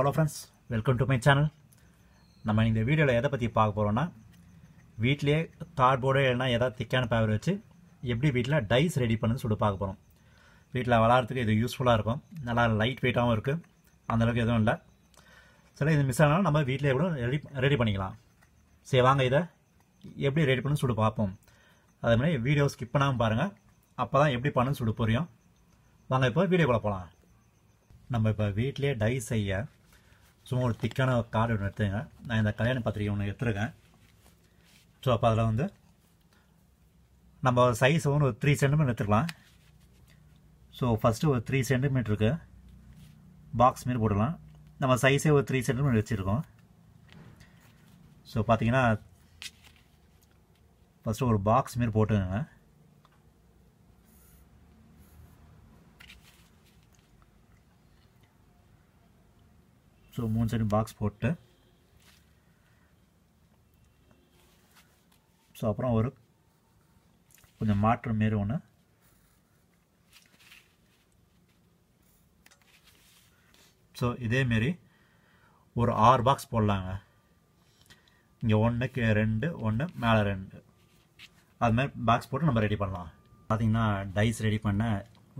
hello friends welcome to my channel நம்ம இந்த வீடியோவில் எதை பற்றி பார்க்க போகிறோன்னா வீட்டிலே கார்ட்போர்டு இல்லைனா எதாவது திக்கான பேப்பர் வச்சு எப்படி வீட்டில் டைஸ் ரெடி பண்ணுன்னு சொல்லி பார்க்க போகிறோம் வீட்டில் விளாட்றதுக்கு இது யூஸ்ஃபுல்லாக இருக்கும் நல்லா லைட் வெயிட்டாகவும் இருக்குது அந்தளவுக்கு எதுவும் இல்லை சில இது மிஸ் ஆனாலும் நம்ம வீட்டிலே கூட ரெடி ரெடி பண்ணிக்கலாம் சரி வாங்க இதை எப்படி ரெடி பண்ணுன்னு சொல்லி பார்ப்போம் அதே மாதிரி வீடியோ ஸ்கிப் பண்ணாமல் பாருங்கள் அப்போ தான் எப்படி பண்ணுன்னு சொல்லி புரியும் வாங்க இப்போ வீடியோக்குள்ளே போகலாம் நம்ம இப்போ வீட்டிலே டை செய்ய சும்மா ஒரு திக்கான கார்டு ஒன்று எடுத்துங்க நான் இந்த கல்யாண பத்திரிகை ஒன்று எடுத்துருக்கேன் ஸோ அப்போ அதில் வந்து நம்ம சைஸ் ஒன்று த்ரீ சென்டிமீட்டர் எடுத்துக்கலாம் ஸோ ஃபஸ்ட்டு ஒரு த்ரீ சென்டிமீட்டருக்கு பாக்ஸ் மாரி போடலாம் நம்ம சைஸே ஒரு த்ரீ சென்டிமீட்டர் வச்சுருக்கோம் ஸோ பார்த்தீங்கன்னா ஃபஸ்ட்டு ஒரு பாக்ஸ் மாரி போட்டுக்கோங்க ஸோ மூணு சைடு பாக்ஸ் போட்டு ஸோ அப்புறம் ஒரு கொஞ்சம் மாற்று மாரி ஒன்று ஸோ இதேமாரி ஒரு ஆறு பாக்ஸ் போடலாங்க இங்கே ஒன்று ரெண்டு ஒன்று மேலே ரெண்டு அதுமாரி பாக்ஸ் போட்டு நம்ம ரெடி பண்ணலாம் பார்த்திங்கன்னா டைஸ் ரெடி பண்ண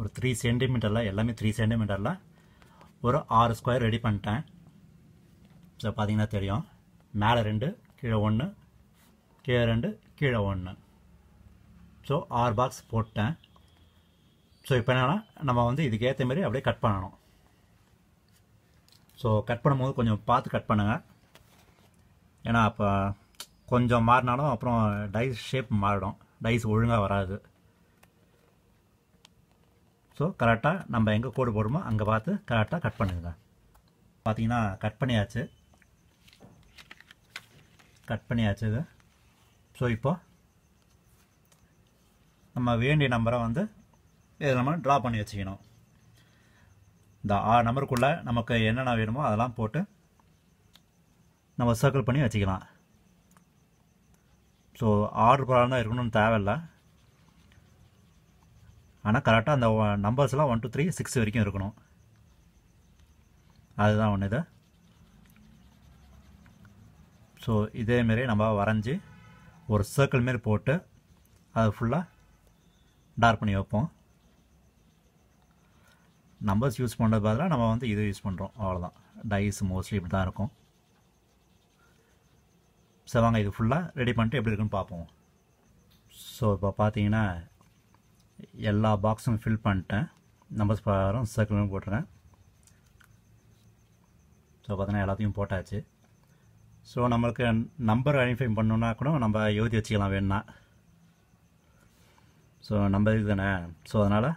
ஒரு த்ரீ சென்டிமீட்டரில் எல்லாமே த்ரீ சென்டிமீட்டரில் ஒரு ஆறு ஸ்கொயர் ரெடி பண்ணிட்டேன் இதை பார்த்தீங்கன்னா தெரியும் மேலே ரெண்டு கீழே ஒன்று கீழே ரெண்டு கீழே ஒன்று ஸோ ஆறு பாக்ஸ் போட்டேன் ஸோ இப்போ என்னென்னா நம்ம வந்து இதுக்கேற்ற மாரி அப்படியே கட் பண்ணணும் ஸோ கட் பண்ணும்போது கொஞ்சம் பார்த்து கட் பண்ணுங்கள் ஏன்னா அப்போ கொஞ்சம் மாறினாலும் அப்புறம் டைஸ் ஷேப் மாறிடும் டைஸ் ஒழுங்காக வராது ஸோ கரெக்டாக நம்ம எங்கே கோடு போடுமோ அங்கே பார்த்து கரெக்டாக கட் பண்ணுங்க பார்த்தீங்கன்னா கட் பண்ணியாச்சு கட் பண்ணியாச்சு இது ஸோ இப்போது நம்ம வேண்டிய நம்பரை வந்து இதை நம்ம ட்ரா பண்ணி வச்சுக்கணும் இந்த ஆ நம்பருக்குள்ளே நமக்கு என்னென்ன வேணுமோ அதெல்லாம் போட்டு நம்ம சர்க்கிள் பண்ணி வச்சுக்கலாம் ஸோ ஆர்டர் ப்ராப்ளம் தான் இருக்கணும்னு தேவையில்லை ஆனால் கரெக்டாக அந்த நம்பர்ஸ்லாம் ஒன் டூ த்ரீ சிக்ஸ் வரைக்கும் இருக்கணும் அதுதான் ஒன்று இது ஸோ இதேமாரி நம்ம வரைஞ்சி ஒரு சர்க்கிள் மாரி போட்டு அதை ஃபுல்லாக டார்க் பண்ணி வைப்போம் நம்பர்ஸ் யூஸ் பண்ணுறது பதிலாக நம்ம வந்து இது யூஸ் பண்ணுறோம் அவ்வளோதான் டைஸ் மோஸ்ட்லி இப்படி தான் இருக்கும் ஸோ வாங்க இது ஃபுல்லாக ரெடி பண்ணிட்டு எப்படி இருக்குன்னு பார்ப்போம் ஸோ இப்போ பார்த்தீங்கன்னா எல்லா பாக்ஸும் ஃபில் பண்ணிட்டேன் நம்பர்ஸ் பாரம் சர்க்கிளும் போட்டுறேன் ஸோ பார்த்தீங்கன்னா எல்லாத்தையும் போட்டாச்சு ஸோ நம்மளுக்கு நம்பர் ஐடென்டிஃபை பண்ணோன்னா கூட நம்ம எழுதி வச்சுக்கலாம் வேணும்னா ஸோ நம்ம இது தானே ஸோ அதனால்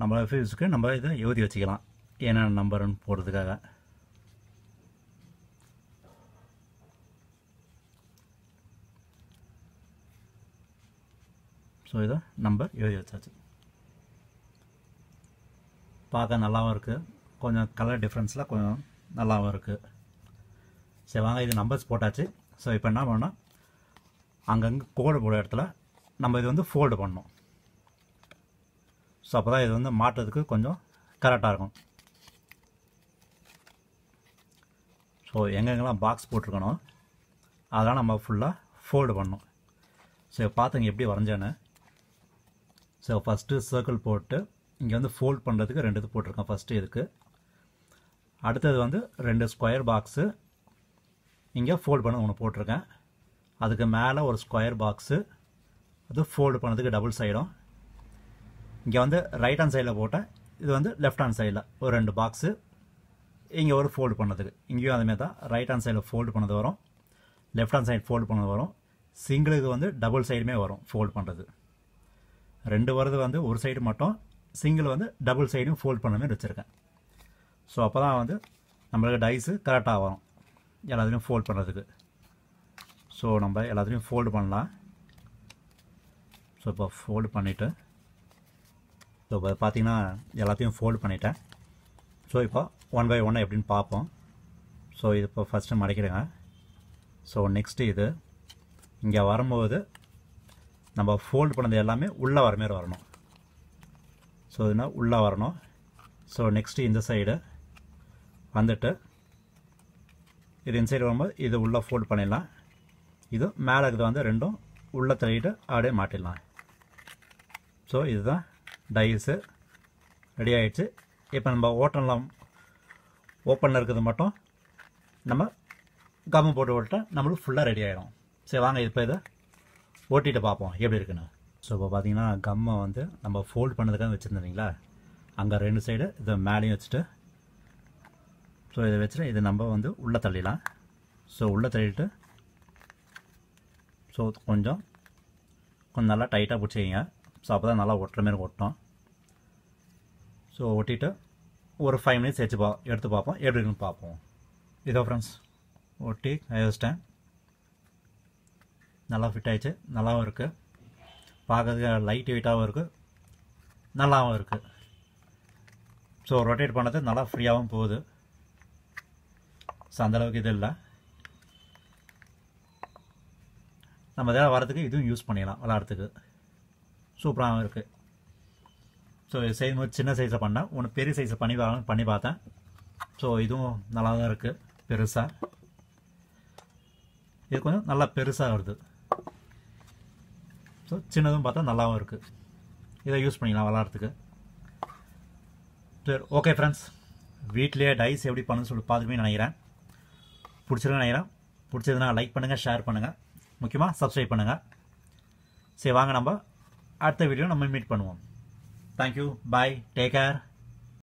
நம்ம ஃபியூஸுக்கு நம்ம இதை எழுதி வச்சுக்கலாம் என்னென்ன நம்பருன்னு போடுறதுக்காக ஸோ இதை நம்பர் எழுதி வச்சாச்சு பார்க்க நல்லாவும் இருக்குது கொஞ்சம் கலர் டிஃப்ரென்ஸில் கொஞ்சம் நல்லாவும் இருக்குது சரி வாங்க இது நம்பர்ஸ் போட்டாச்சு ஸோ இப்போ என்ன பண்ணோம்னா அங்கங்கே கோடு போடுற இடத்துல நம்ம இது வந்து ஃபோல்டு பண்ணோம் ஸோ அப்போ இது வந்து மாட்டுறதுக்கு கொஞ்சம் கரெக்டாக இருக்கும் ஸோ எங்கெங்கெல்லாம் பாக்ஸ் போட்டிருக்கணும் அதெல்லாம் நம்ம ஃபுல்லாக ஃபோல்டு பண்ணோம் ஸோ பார்த்துங்க எப்படி வரைஞ்சேன்னு ஸோ ஃபஸ்ட்டு சர்க்கிள் போட்டு இங்கே வந்து ஃபோல்ட் பண்ணுறதுக்கு ரெண்டு இது போட்டிருக்கேன் ஃபஸ்ட்டு இதுக்கு அடுத்தது வந்து ரெண்டு ஸ்கொயர் பாக்ஸு இங்கே ஃபோல்டு பண்ண ஒன்று போட்டிருக்கேன் அதுக்கு மேலே ஒரு ஸ்கொயர் பாக்ஸு அது ஃபோல்டு பண்ணதுக்கு டபுள் சைடும் இங்கே வந்து ரைட் ஹேண்ட் சைடில் போட்டேன் இது வந்து லெஃப்ட் ஹேண்ட் சைடில் ஒரு ரெண்டு பாக்ஸு இங்கே ஒரு ஃபோல்டு பண்ணதுக்கு இங்கேயும் அதுமாரி தான் ரைட் ஹேண்ட் சைடில் ஃபோல்டு பண்ணது வரும் லெஃப்ட் ஹேண்ட் சைடு ஃபோல்டு பண்ணது வரும் சிங்கிளுக்கு வந்து டபுள் சைடுமே வரும் ஃபோல்டு பண்ணுறது ரெண்டு வரது வந்து ஒரு சைடு மட்டும் சிங்கிள் வந்து டபுள் சைடும் ஃபோல்ட் பண்ணமே வச்சுருக்கேன் ஸோ அப்போ தான் வந்து நம்மளுக்கு டைஸு கரெக்டாக வரும் எல்லாத்துலேயும் ஃபோல்ட் பண்ணுறதுக்கு ஸோ நம்ம எல்லாத்துலேயும் ஃபோல்டு பண்ணலாம் ஸோ இப்போ ஃபோல்டு பண்ணிவிட்டு ஸோ இப்போ பார்த்தீங்கன்னா எல்லாத்தையும் ஃபோல்டு பண்ணிட்டேன் ஸோ இப்போ ஒன் பை ஒன் எப்படின்னு பார்ப்போம் ஸோ இது இப்போ ஃபஸ்ட்டு மடக்கிடுங்க ஸோ நெக்ஸ்ட்டு இது இங்கே வரும்போது நம்ம ஃபோல்டு பண்ணது எல்லாமே உள்ளே வர மாரி வரணும் ஸோ இதுனா உள்ளே வரணும் ஸோ நெக்ஸ்ட்டு இந்த சைடு வந்துட்டு இது இன்சைட் வரும்போது இது உள்ளே ஃபோல்ட் பண்ணிடலாம் இது மேலே இருக்கிறது வந்து ரெண்டும் உள்ளே தள்ளிட்டு ஆடே மாட்டிடலாம் ஸோ இதுதான் டைஸு ரெடி ஆகிடுச்சு இப்போ நம்ம ஓட்டன்லாம் ஓப்பனில் இருக்கிறது மட்டும் நம்ம கம்மு போட்டு ஓட்டால் நம்மளுக்கு ஃபுல்லாக ரெடி ஆகிடும் சரி வாங்க இப்போ இதை ஓட்டிட்டு பார்ப்போம் எப்படி இருக்குன்னு ஸோ இப்போ பார்த்தீங்கன்னா கம்மை வந்து நம்ம ஃபோல்ட் பண்ணதுக்காக வச்சுருந்தீங்களா அங்கே ரெண்டு சைடு இதை மேலேயும் வச்சுட்டு ஸோ இதை வச்சுட்டு இது நம்ம வந்து உள்ளே தள்ளிடலாம் ஸோ உள்ளே தள்ளிட்டு ஸோ கொஞ்சம் கொஞ்சம் நல்லா டைட்டாக பிடிச்சிக்கிங்க ஸோ அப்போ நல்லா ஒட்டுற மாரி ஒட்டும் ஸோ ஒட்டிட்டு ஒரு ஃபைவ் மினிட்ஸ் வச்சு பா எடுத்து பார்ப்போம் எப்படி இருக்குன்னு பார்ப்போம் இதோ ஃப்ரெண்ட்ஸ் ஒட்டி கை வச்சிட்டேன் நல்லா ஃபிட் ஆகிடுச்சு நல்லாவும் இருக்குது பார்க்கறதுக்கு லைட் வெயிட்டாகவும் இருக்குது நல்லாவும் இருக்குது ஸோ ரொட்டேட் பண்ணது நல்லா ஃப்ரீயாகவும் போகுது ஸோ அந்தளவுக்கு இது இல்லை நம்ம தேவை வரத்துக்கு இதுவும் யூஸ் பண்ணிடலாம் விளாட்றதுக்கு சூப்பராகவும் இருக்குது ஸோ செய்யும் போது சின்ன சைஸில் பண்ணேன் ஒன்று பெரிய சைஸில் பண்ணி பண்ணி பார்த்தேன் ஸோ இதுவும் நல்லா தான் இருக்குது பெருசாக இது கொஞ்சம் நல்லா பெருசாக வருது ஸோ சின்னதும் பார்த்தா நல்லாவும் இருக்குது இதை யூஸ் பண்ணிக்கலாம் விளாட்றதுக்கு சரி ஓகே ஃப்ரெண்ட்ஸ் வீட்லேயே டைஸ் எப்படி பண்ணுன்னு சொல்லி பார்த்துக்கணும்னு நினைக்கிறேன் பிடிச்சிருக்கேன் நினைக்கிறேன் பிடிச்சதுன்னா லைக் பண்ணுங்கள் ஷேர் பண்ணுங்கள் முக்கியமாக சப்ஸ்கிரைப் பண்ணுங்கள் சரி வாங்க நம்ம அடுத்த வீடியோ நம்ம மீட் பண்ணுவோம் தேங்க்யூ பாய் டேக் கேர்